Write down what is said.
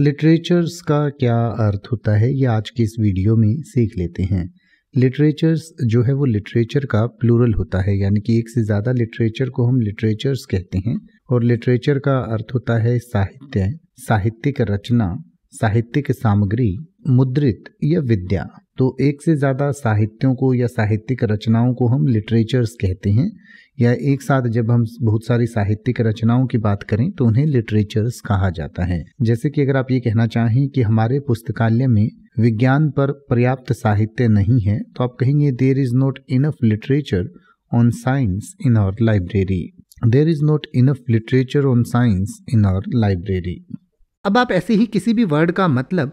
literatures का क्या अर्थ होता है ये आज की इस वीडियो में सीख लेते हैं लिटरेचर्स जो है वो लिटरेचर का प्लूरल होता है यानी कि एक से ज़्यादा लिटरेचर को हम लिटरेचर्स कहते हैं और लिटरेचर का अर्थ होता है साहित्य साहित्यिक रचना साहित्यिक सामग्री मुद्रित या विद्या तो एक से ज़्यादा साहित्यों को या साहित्यिक रचनाओं को हम लिटरेचर्स कहते हैं या एक साथ जब हम बहुत सारी साहित्यिक रचनाओं की बात करें तो उन्हें लिटरेचर्स कहा जाता है जैसे कि अगर आप ये कहना चाहें कि हमारे पुस्तकालय में विज्ञान पर पर्याप्त साहित्य नहीं है तो आप कहेंगे there is not enough literature on science in our library there is not enough literature on science in our library अब आप ऐसे ही किसी भी वर्ड का मतलब